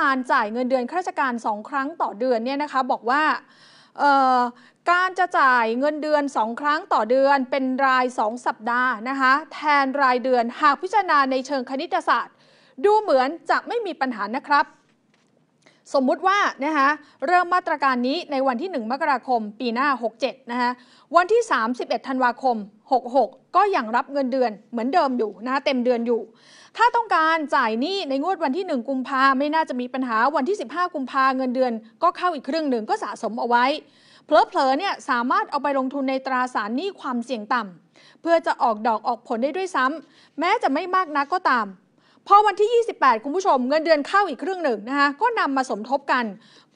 การจ่ายเงินเดือนข้าราชการ2ครั้งต่อเดือนเนี่ยนะคะบอกว่าการจะจ่ายเงินเดือน 2 ครั้งต่อเดือนเป็นราย 2 สัปดาห์นะคะแทนรายเดือนหากพิจารณาในเชิงคณิตศาสตร์ ดูเหมือนจะไม่มีปัญหานะครับสมมุติว่านะคะเริ่มมาตรการนี้ในวันที่ 1มกราคม ปีหน้า67 นะคะวันที่ 31 ธันวาคม66ก็ยังรับเงินเดือนเหมือนเดิมอยู่นะะเต็มเดือนอยู่ ถ้าต้องการจ่ายหนี้ในงวดวันที่ 1 กุมภาไม่น่าจะมีปัญหาวันที่ 15 กุมภาเงินเดือนก็เข้าอีกครึ่งหนึ่งก็สะสมเอาไว้เพลอๆเนี่ยสามารถเอาไปลงทุนในตราสารหนี้ความเสี่ยงต่ำเพื่อจะออกดอกออกผลได้ด้วยซ้ำแม้จะไม่มากนักก็ตามพอวันที่ 28 คุณผู้ชมเงินเดือนเข้าอีกครึ่งหนึ่งนะคะก็นำมาสมทบกัน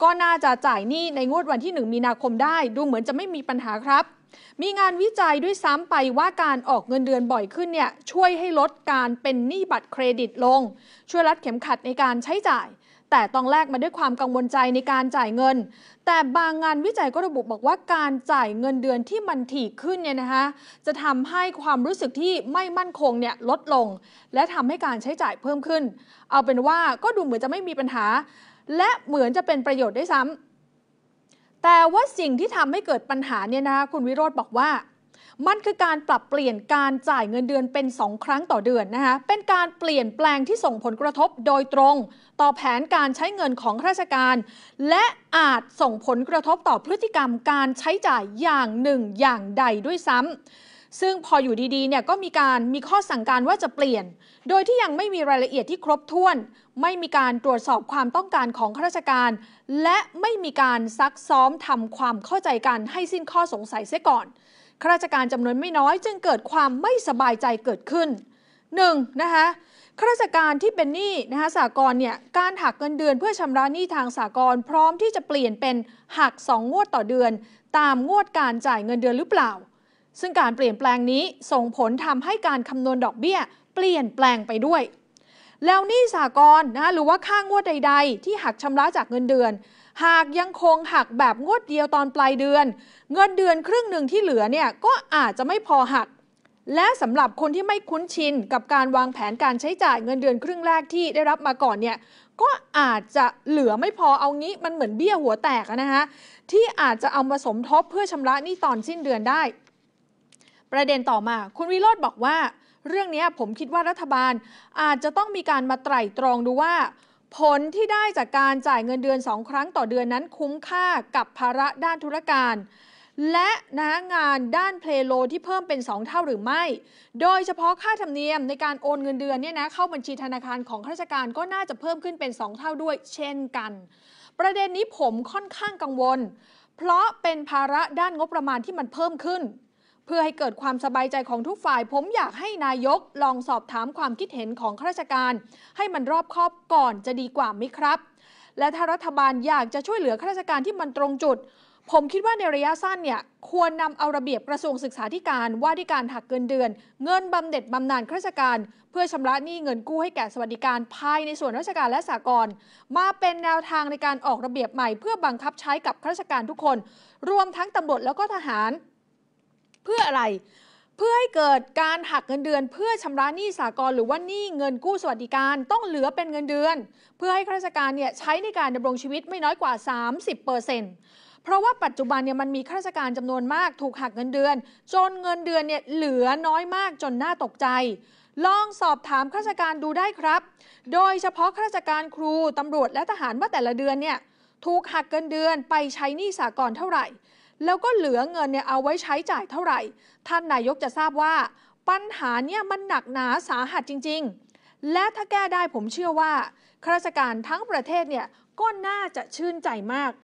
ก็น่าจะจ่ายหนี้ในงวดวันที่ 1 มีนาคมได้ดูเหมือนจะไม่มีปัญหาครับ มีงานวิจัยด้วยซ้ำไปว่าการออกเงินเดือนบ่อยขึ้นเนี่ยช่วยให้ลดการเป็นหนี้บัตรเครดิตลง ช่วยรัดเข็มขัดในการใช้จ่ายแต่ต้องแลกมาด้วยความกังวลใจในการจ่ายเงิน แต่บางงานวิจัยก็ระบุบอกว่า การจ่ายเงินเดือนที่มันถี่ขึ้นเนี่ยนะคะจะทำให้ความรู้สึกที่ไม่มั่นคงเนี่ยลดลง และทำให้การใช้จ่ายเพิ่มขึ้น เอาเป็นว่าก็ดูเหมือนจะไม่มีปัญหา และเหมือนจะเป็นประโยชน์ได้ซ้ำ แต่ว่าสิ่งที่ทำให้เกิดปัญหาเนี่ยนะคะคุณวิโรธบอกว่ามันคือการปรับเปลี่ยนการจ่ายเงินเดือนเป็น2ครั้งต่อเดือนนะคะ เป็นการเปลี่ยนแปลงที่ส่งผลกระทบโดยตรง ต่อแผนการใช้เงินของราชการ และอาจส่งผลกระทบต่อพฤติกรรมการใช้จ่ายอย่างหนึ่งอย่างใดด้วยซ้ำซึ่งพออยู่ดีๆเนี่ยก็มีการมีข้อสั่งการว่าจะเปลี่ยน โดยที่ยังไม่มีรายละเอียดที่ครบถ้วน ไม่มีการตรวจสอบความต้องการของข้าราชการ และไม่มีการซักซ้อมทำความเข้าใจกันให้สิ้นข้อสงสัยเสียก่อนข้าราชการจำนวนไม่น้อย จึงเกิดความไม่สบายใจเกิดขึ้น 1. นะคะข้าราชการที่เป็นหนี้นะคะสากลเนี่ยการหักเงินเดือนเพื่อชำระหนี้ทางสากลพร้อมที่จะเปลี่ยนเป็นหัก2งวดต่อเดือน ตามงวดการจ่ายเงินเดือนหรือเปล่า ซึ่งการเปลี่ยนแปลงนี้ส่งผลทำให้การคำนวณดอกเบี้ย เปลี่ยนแปลงไปด้วย แล้วหนี้สากลนะหรือว่าค่างวดใด ๆ ที่หักชำระจากเงินเดือนหากยังคงหักแบบงวดเดียวตอนปลายเดือน เงินเดือนครึ่งหนึ่งที่เหลือเนี่ยก็อาจจะไม่พอหัก และสำหรับคนที่ไม่คุ้นชิน กับการวางแผนการใช้จ่ายเงินเดือนครึ่งแรกที่ได้รับมาก่อนเนี่ย ก็อาจจะเหลือไม่พอเอางี้ มันเหมือนเบี้ยหัวแตกนะฮะที่อาจจะเอามาสมทบเพื่อชำระหนี้ตอนสิ้นเดือนได้ ประเด็นต่อมา คุณวิโรธบอกว่าเรื่องนี้ผมคิดว่ารัฐบาลอาจจะต้องมีการมาไตร่ตรองดูว่าผลที่ได้จากการจ่ายเงินเดือน2 ครั้งต่อเดือนนั้นคุ้มค่ากับภาระด้านธุรการ และนะงานด้านเพลโลที่เพิ่มเป็น 2 เท่าหรือไม่ โดยเฉพาะค่าธรรมเนียมในการโอนเงินเดือนเนี่ยนะเข้าบัญชีธนาคารของข้าราชการก็น่าจะเพิ่มขึ้นเป็น 2 เท่าด้วยเช่นกัน ประเด็นนี้ผมค่อนข้างกังวล เพราะเป็นภาระด้านงบประมาณที่มันเพิ่มขึ้นเพื่อให้เกิดความสบายใจของทุกฝ่าย ผมอยากให้นายกลองสอบถามความคิดเห็นของข้าราชการ ให้มันรอบคอบก่อนจะดีกว่าไหมครับ และถ้ารัฐบาลอยากจะช่วยเหลือข้าราชการที่มันตรงจุด ผมคิดว่าในระยะสั้นเนี่ยควรนำเอาระเบียบกระทรวงศึกษาธิการ ว่าด้วยการหักเกินเดือน เงินบำเหน็จบำนาญข้าราชการ เพื่อชำระหนี้เงินกู้ให้แก่สวัสดิการภายในส่วนราชการและสากลมาเป็นแนวทางในการออกระเบียบใหม่เพื่อบังคับใช้กับข้าราชการทุกคน รวมทั้งตำรวจแล้วก็ทหารเพื่ออะไร เพื่อให้เกิดการหักเงินเดือนเพื่อชำระ หนี้สากลหรือว่าหนี้เงินกู้สวัสดิการต้องเหลือเป็นเงินเดือน เพื่อให้ข้าราชการเนี่ยใช้ในการดำรงชีวิตไม่น้อยกว่า30%เปอร์เซ็นต์พราะว่าปัจจุบันเนี่ยมันมีข้าราชการจำนวนมากถูกหักเงินเดือน จนเงินเดือนเนี่ยเหลือน้อยมากจนน่าตกใจ ลองสอบถามข้าราชการดูได้ครับ โดยเฉพาะข้าราชการครูตำรวจและทหารว่าแต่ละเดือนเนี่ยถูกหักเงินเดือนไปใช้หนี้สากลเท่าไหร่แล้วก็เหลือเงินเนี่ยเอาไว้ใช้จ่ายเท่าไหร่ ท่านนายกจะทราบว่า ปัญหาเนี่ยมันหนักหนาสาหัสจริง ๆ และถ้าแก้ได้ผมเชื่อว่าข้าราชการทั้งประเทศเนี่ย ก็น่าจะชื่นใจมาก